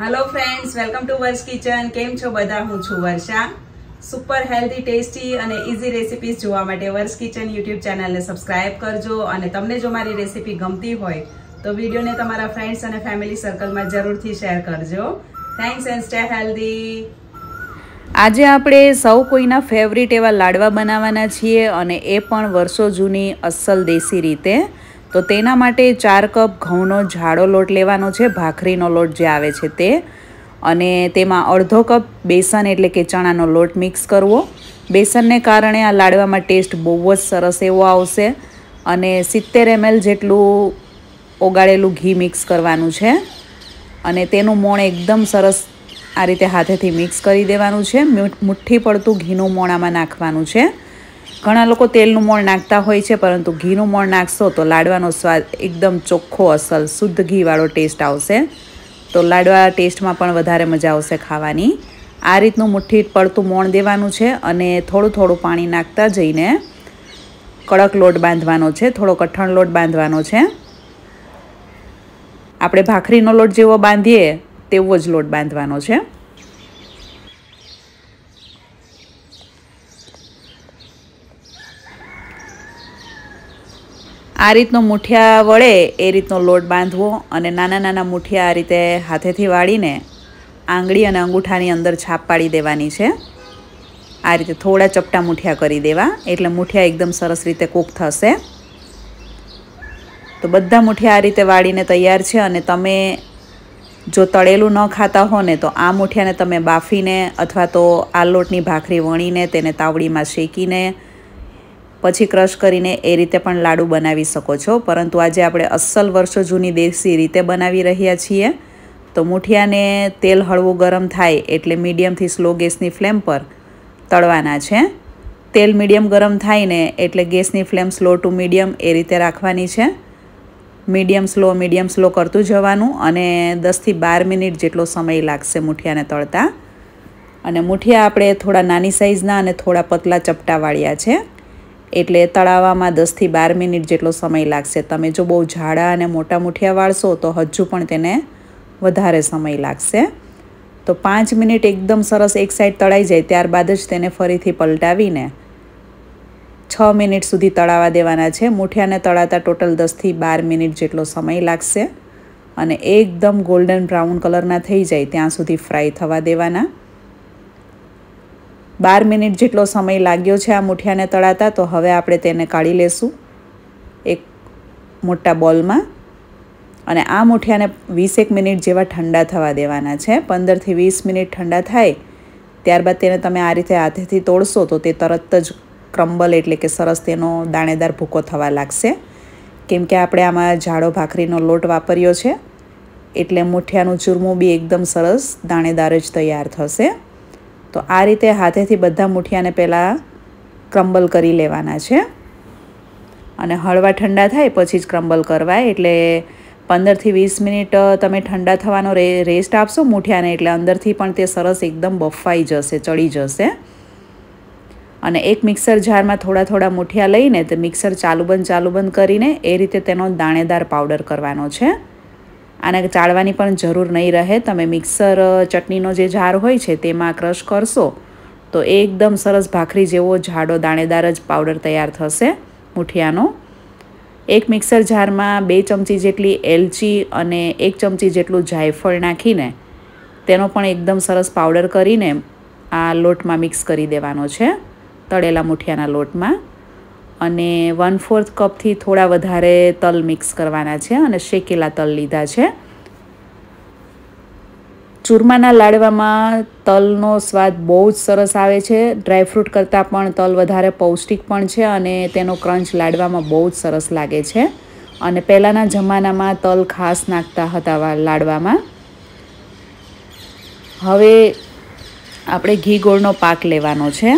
hello friends welcome to Varsha kitchen કેમ છો બધા હું છું વર્ષા સુપર હેલ્ધી ટેસ્ટી અને ઇઝી રેસિપીઝ જોવા માટે વર્ષ કિચન યુટ્યુબ ચેનલને સબસ્ક્રાઇબ કરજો અને તમને જો મારી રેસીપી ગમતી હોય તો વિડીયોને તમારા ફ્રેન્ડ્સ અને ફેમિલી સર્કલમાં જરૂરથી શેર કરજો થેન્ક્સ એન્ડ સ્ટે હેલ્ધી આજે આપણે સૌ કોઈના ફેવરિટ એવા લાડવા બનાવવાના છીએ અને એ પણ વર્ષો જૂની અસલ દેશી રીતે તો તેના માટે ચાર કપ ઘઉંનો જાડો લોટ લેવાનો છે ભાખરીનો લોટ જે આવે છે તે અને તેમાં અડધો કપ બેસન એટલે કે ચણાનો લોટ મિક્સ કરવો બેસનને કારણે આ લાડવામાં ટેસ્ટ બહુ જ સરસ એવો આવશે અને સિત્તેર એમએલ જેટલું ઓગાળેલું ઘી મિક્સ કરવાનું છે અને તેનું મોણ એકદમ સરસ આ રીતે હાથેથી મિક્સ કરી દેવાનું છે મુઠ્ઠી પડતું ઘીનું મોણામાં નાખવાનું છે ઘણા લોકો તેલનું મોણ નાખતા હોય છે પરંતુ ઘીનું મોણ નાખશો તો લાડવાનો સ્વાદ એકદમ ચોખ્ખો અસલ શુદ્ધ ઘીવાળો ટેસ્ટ આવશે તો લાડવા ટેસ્ટમાં પણ વધારે મજા આવશે ખાવાની આ રીતનું મુઠ્ઠી પડતું મોણ દેવાનું છે અને થોડું થોડું પાણી નાખતા જઈને કડક લોટ બાંધવાનો છે થોડો કઠણ લોટ બાંધવાનો છે આપણે ભાખરીનો લોટ જેવો બાંધીએ તેવો જ લોટ બાંધવાનો છે આ રીતનો મુઠિયા વળે એ રીતનો લોટ બાંધવો અને નાના નાના મુઠિયા આ રીતે હાથેથી વાળીને આંગળી અને અંગૂઠાની અંદર છાપ પાડી દેવાની છે આ રીતે થોડા ચપટા મુઠિયા કરી દેવા એટલે મુઠિયા એકદમ સરસ રીતે કૂક થશે તો બધા મુઠિયા આ રીતે વાળીને તૈયાર છે અને તમે જો તળેલું ન ખાતા હો ને તો આ મુઠિયાને તમે બાફીને અથવા તો આ લોટની ભાખરી વણીને તેને તાવડીમાં શેકીને પછી ક્રશ કરીને એ રીતે પણ લાડુ બનાવી શકો છો પરંતુ આજે આપણે અસલ વર્ષો જૂની દેશી રીતે બનાવી રહ્યા છીએ તો મૂઠિયાને તેલ હળવું ગરમ થાય એટલે મીડિયમથી સ્લો ગેસની ફ્લેમ પર તળવાના છે તેલ મીડિયમ ગરમ થાય ને એટલે ગેસની ફ્લેમ સ્લો ટુ મીડિયમ એ રીતે રાખવાની છે મીડિયમ સ્લો મીડિયમ સ્લો કરતું જવાનું અને દસથી બાર મિનિટ જેટલો સમય લાગશે મૂઠિયાને તળતા અને મૂઠિયા આપણે થોડા નાની સાઇઝના અને થોડા પતલા ચપટા છે એટલે તળાવવામાં દસથી બાર મિનિટ જેટલો સમય લાગશે તમે જો બહુ જાડા અને મોટા મુઠિયા વાળશો તો હજુ પણ તેને વધારે સમય લાગશે તો પાંચ મિનિટ એકદમ સરસ એક સાઈડ તળાઈ જાય ત્યારબાદ જ તેને ફરીથી પલટાવીને છ મિનિટ સુધી તળાવવા દેવાના છે મુઠિયાને તળાતા ટોટલ દસથી બાર મિનિટ જેટલો સમય લાગશે અને એકદમ ગોલ્ડન બ્રાઉન કલરના થઈ જાય ત્યાં સુધી ફ્રાય થવા દેવાના બાર મિનિટ જેટલો સમય લાગ્યો છે આ મુઠિયાને તળાતા તો હવે આપણે તેને કાઢી લેશું એક મોટા બોલમાં અને આ મુઠિયાને વીસેક મિનિટ જેવા ઠંડા થવા દેવાના છે પંદરથી વીસ મિનિટ ઠંડા થાય ત્યારબાદ તેને તમે આ રીતે હાથેથી તોડશો તો તે તરત જ ક્રમ્બલ એટલે કે સરસ તેનો દાણેદાર ભૂકો થવા લાગશે કેમ કે આપણે આમાં જાડો ભાખરીનો લોટ વાપર્યો છે એટલે મુઠિયાનું ચૂરમું બી એકદમ સરસ દાણેદાર જ તૈયાર થશે તો આ રીતે હાથેથી બધા મૂઠિયાને પહેલાં ક્રમ્બલ કરી લેવાના છે અને હળવા ઠંડા થાય પછી જ ક્રમ્બલ કરવાય એટલે પંદરથી વીસ મિનિટ તમે ઠંડા થવાનો રે રેસ્ટ આપશો મૂઠિયાને એટલે અંદરથી પણ તે સરસ એકદમ બફાઈ જશે ચડી જશે અને એક મિક્સર જારમાં થોડા થોડા મૂઠિયા લઈને તે મિક્સર ચાલુ બંધ ચાલુ બંધ કરીને એ રીતે તેનો દાણેદાર પાવડર કરવાનો છે આને ચાળવાની પણ જરૂર નહીં રહે તમે મિક્સર ચટણીનો જે જાર હોય છે તેમાં ક્રશ કરશો તો એકદમ સરસ ભાખરી જેવો જાડો દાણેદાર જ પાવડર તૈયાર થશે મૂઠિયાનો એક મિક્સર જારમાં બે ચમચી જેટલી એલચી અને એક ચમચી જેટલું જાયફળ નાખીને તેનો પણ એકદમ સરસ પાવડર કરીને આ લોટમાં મિક્સ કરી દેવાનો છે તળેલા મૂઠિયાના લોટમાં અને વન ફોર્થ કપથી થોડા વધારે તલ મિક્સ કરવાના છે અને શેકેલા તલ લીધા છે ચૂરમાના લાડવામાં તલનો સ્વાદ બહુ જ સરસ આવે છે ડ્રાયફ્રૂટ કરતાં પણ તલ વધારે પૌષ્ટિક પણ છે અને તેનો ક્રંચ લાડવામાં બહુ જ સરસ લાગે છે અને પહેલાંના જમાનામાં તલ ખાસ નાખતા હતા લાડવામાં હવે આપણે ઘી ગોળનો પાક લેવાનો છે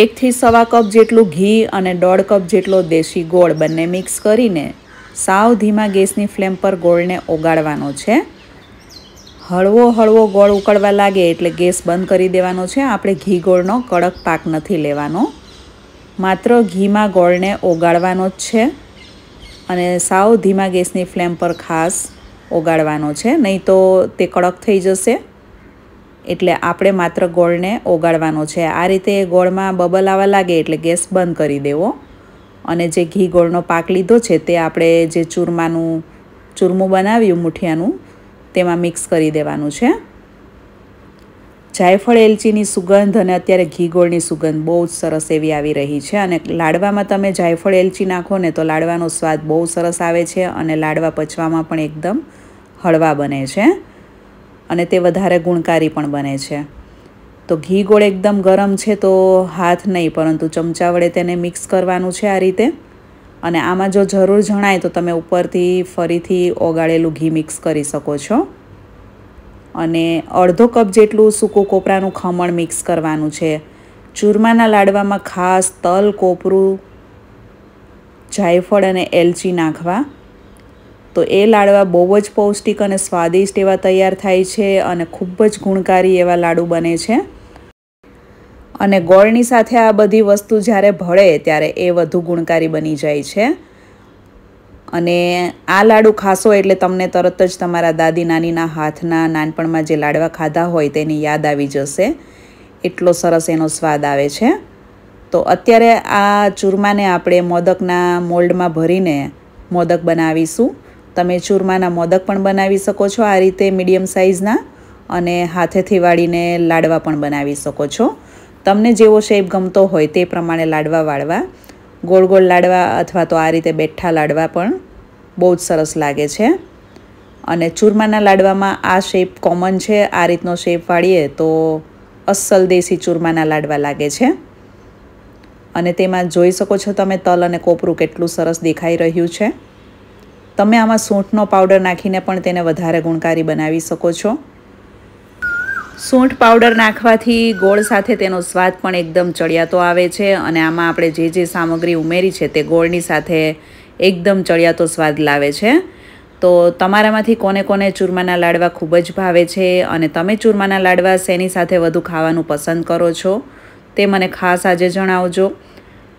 એકથી સવા કપ જેટલું ઘી અને દોઢ કપ જેટલો દેશી ગોળ બંને મિક્સ કરીને સાવ ધીમા ગેસની ફ્લેમ પર ગોળને ઓગાળવાનો છે હળવો હળવો ગોળ ઉકળવા લાગે એટલે ગેસ બંધ કરી દેવાનો છે આપણે ઘી ગોળનો કડક પાક નથી લેવાનો માત્ર ઘીમાં ગોળને ઓગાળવાનો જ છે અને સાવ ધીમા ગેસની ફ્લેમ પર ખાસ ઓગાળવાનો છે નહીં તો તે કડક થઈ જશે એટલે આપણે માત્ર ગોળને ઓગાળવાનો છે આ રીતે ગોળમાં બબલ આવવા લાગે એટલે ગેસ બંધ કરી દેવો અને જે ઘી ગોળનો પાક લીધો છે તે આપણે જે ચૂરમાનું ચૂરમું બનાવ્યું મુઠિયાનું તેમાં મિક્સ કરી દેવાનું છે જાયફળ એલચીની સુગંધ અને અત્યારે ઘી ગોળની સુગંધ બહુ જ સરસ એવી આવી રહી છે અને લાડવામાં તમે જાયફળ એલચી નાખો ને તો લાડવાનો સ્વાદ બહુ સરસ આવે છે અને લાડવા પચવામાં પણ એકદમ હળવા બને છે અને તે વધારે ગુણકારી પણ બને છે તો ઘી ગોળ એકદમ ગરમ છે તો હાથ નહીં પરંતુ ચમચા વડે તેને મિક્સ કરવાનું છે આ રીતે અને આમાં જો જરૂર જણાય તો તમે ઉપરથી ફરીથી ઓગાળેલું ઘી મિક્સ કરી શકો છો અને અડધો કપ જેટલું સૂકું કોપરાનું ખમણ મિક્સ કરવાનું છે ચૂરમાના લાડવામાં ખાસ તલ કોપરું જાયફળ અને એલચી નાખવા તો એ લાડવા બહુ જ પૌષ્ટિક અને સ્વાદિષ્ટ એવા તૈયાર થાય છે અને ખૂબ જ ગુણકારી એવા લાડુ બને છે અને ગોળની સાથે આ બધી વસ્તુ જ્યારે ભળે ત્યારે એ વધુ ગુણકારી બની જાય છે અને આ લાડુ ખાશો એટલે તમને તરત જ તમારા દાદી નાનીના હાથના નાનપણમાં જે લાડવા ખાધા હોય તેની યાદ આવી જશે એટલો સરસ એનો સ્વાદ આવે છે તો અત્યારે આ ચૂરમાને આપણે મોદકના મોલ્ડમાં ભરીને મોદક બનાવીશું તમે ચૂરમાના મોદક પણ બનાવી શકો છો આ રીતે મીડિયમ સાઇઝના અને હાથેથી વાળીને લાડવા પણ બનાવી શકો છો તમને જેવો શેપ ગમતો હોય તે પ્રમાણે લાડવા વાળવા ગોળ ગોળ લાડવા અથવા તો આ રીતે બેઠા લાડવા પણ બહુ જ સરસ લાગે છે અને ચૂરમાના લાડવામાં આ શેપ કોમન છે આ રીતનો શેપ વાળીએ તો અસલ દેશી ચૂરમાના લાડવા લાગે છે અને તેમાં જોઈ શકો છો તમે તલ અને કોપરું કેટલું સરસ દેખાઈ રહ્યું છે તમે આમાં સૂંઠનો પાવડર નાખીને પણ તેને વધારે ગુણકારી બનાવી શકો છો સૂંઠ પાવડર નાખવાથી ગોળ સાથે તેનો સ્વાદ પણ એકદમ ચડિયાતો આવે છે અને આમાં આપણે જે જે સામગ્રી ઉમેરી છે તે ગોળની સાથે એકદમ ચડિયાતો સ્વાદ લાવે છે તો તમારામાંથી કોને કોને ચૂરમાના લાડવા ખૂબ જ ભાવે છે અને તમે ચૂરમાના લાડવા શેની સાથે વધુ ખાવાનું પસંદ કરો છો તે મને ખાસ આજે જણાવજો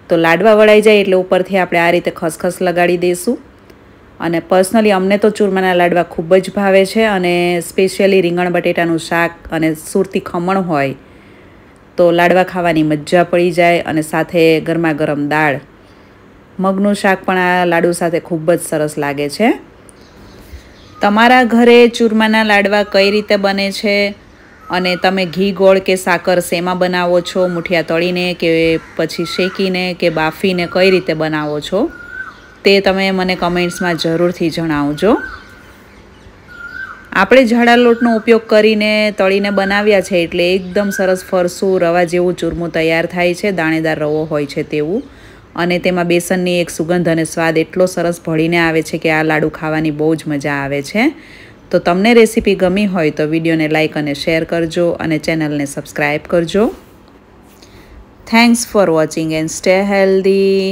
તો લાડવા વળાઈ જાય એટલે ઉપરથી આપણે આ રીતે ખસખસ લગાડી દઈશું અને પર્સનલી અમને તો ચૂરમાના લાડવા ખૂબ જ ભાવે છે અને સ્પેશિયલી રીંગણ બટેટાનું શાક અને સુરતી ખમણ હોય તો લાડવા ખાવાની મજા પડી જાય અને સાથે ગરમા ગરમ દાળ મગનું શાક પણ આ લાડુ સાથે ખૂબ જ સરસ લાગે છે તમારા ઘરે ચૂરમાના લાડવા કઈ રીતે બને છે અને તમે ઘી ગોળ કે સાકર શેમાં બનાવો છો મૂઠિયા તળીને કે પછી શેકીને કે બાફીને કઈ રીતે બનાવો છો તે તમે મને કમેન્ટ્સમાં જરૂરથી જણાવજો આપણે જાડા લોટનો ઉપયોગ કરીને તળીને બનાવ્યા છે એટલે એકદમ સરસ ફરસું રવા જેવું ચૂરમું તૈયાર થાય છે દાણેદાર રવો હોય છે તેવું અને તેમાં બેસનની એક સુગંધ અને સ્વાદ એટલો સરસ ભળીને આવે છે કે આ લાડુ ખાવાની બહુ જ મજા આવે છે તો તમને રેસીપી ગમી હોય તો વિડીયોને લાઇક અને શેર કરજો અને ચેનલને સબસ્ક્રાઈબ કરજો thanks for watching and stay healthy